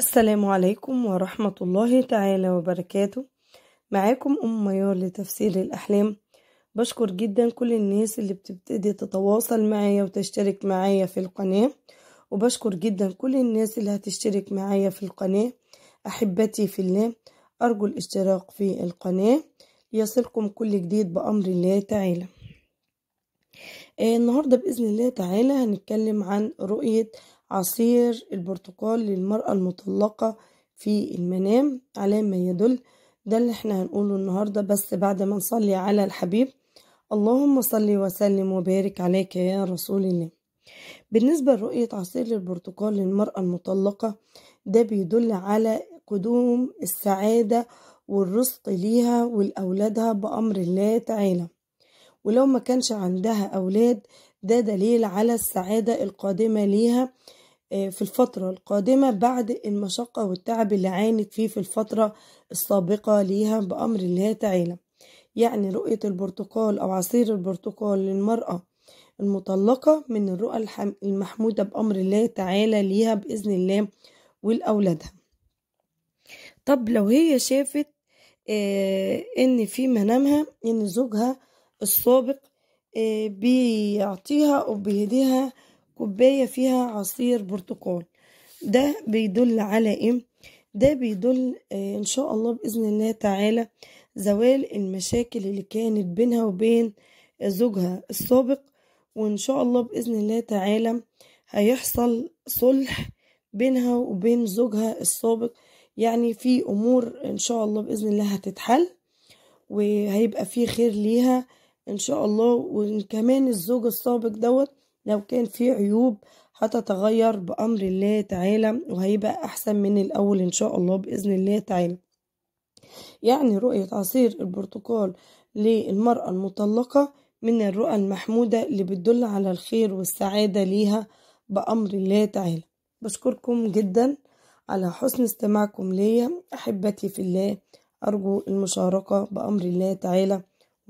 السلام عليكم ورحمة الله تعالى وبركاته معاكم أم ميار لتفسير الأحلام بشكر جدا كل الناس اللي بتبتدي تتواصل معايا وتشترك معايا في القناة وبشكر جدا كل الناس اللي هتشترك معايا في القناة أحبتي في الله أرجو الاشتراك في القناة ليصلكم كل جديد بأمر الله تعالى آه، النهاردة بإذن الله تعالى هنتكلم عن رؤية عصير البرتقال للمرأة المطلقة في المنام على ما يدل ده اللي احنا هنقوله النهاردة بس بعد ما نصلي على الحبيب اللهم صل وسلم وبارك عليك يا رسول الله بالنسبة لرؤية عصير البرتقال للمرأة المطلقة ده بيدل على قدوم السعادة والرزق ليها ولأولادها بأمر الله تعالى ولو ما كانش عندها أولاد ده دليل على السعادة القادمة ليها آه، في الفترة القادمة بعد المشقة والتعب اللي عانت فيه في الفترة السابقة ليها بأمر الله تعالى يعني رؤية البرتقال أو عصير البرتقال للمرأة المطلقة من الرؤى المحمودة بأمر الله تعالى ليها بإذن الله والأولادها طب لو هي شافت آه، إن في منامها إن زوجها السابق آه، بيعطيها أو بيهديها كوباية فيها عصير برتقال ده بيدل على إيه؟ ده بيدل آه، إن شاء الله بإذن الله تعالى زوال المشاكل اللي كانت بينها وبين زوجها السابق وإن شاء الله بإذن الله تعالى هيحصل صلح بينها وبين زوجها السابق يعني في أمور إن شاء الله بإذن الله هتتحل وهيبقى في خير ليها ان شاء الله وكمان الزوج السابق دوت لو كان فيه عيوب هتتغير بامر الله تعالى وهيبقى احسن من الاول ان شاء الله باذن الله تعالى يعني رؤية عصير البرتقال للمرأة المطلقة من الرؤى المحمودة اللي بتدل على الخير والسعادة ليها بأمر الله تعالى بشكركم جدا على حسن استماعكم ليا أحبتي في الله أرجو المشاركة بأمر الله تعالى